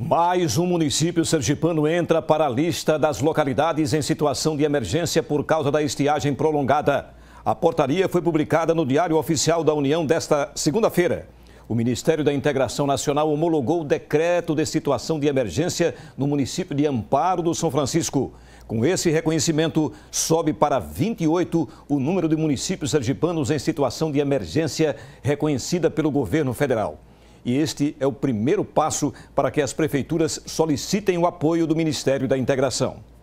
Mais um município sergipano entra para a lista das localidades em situação de emergência por causa da estiagem prolongada. A portaria foi publicada no Diário Oficial da União desta segunda-feira. O Ministério da Integração Nacional homologou o decreto de situação de emergência no município de Amparo do São Francisco. Com esse reconhecimento, sobe para 28 o número de municípios sergipanos em situação de emergência reconhecida pelo governo federal e este é o primeiro passo para que as prefeituras solicitem o apoio do Ministério da Integração.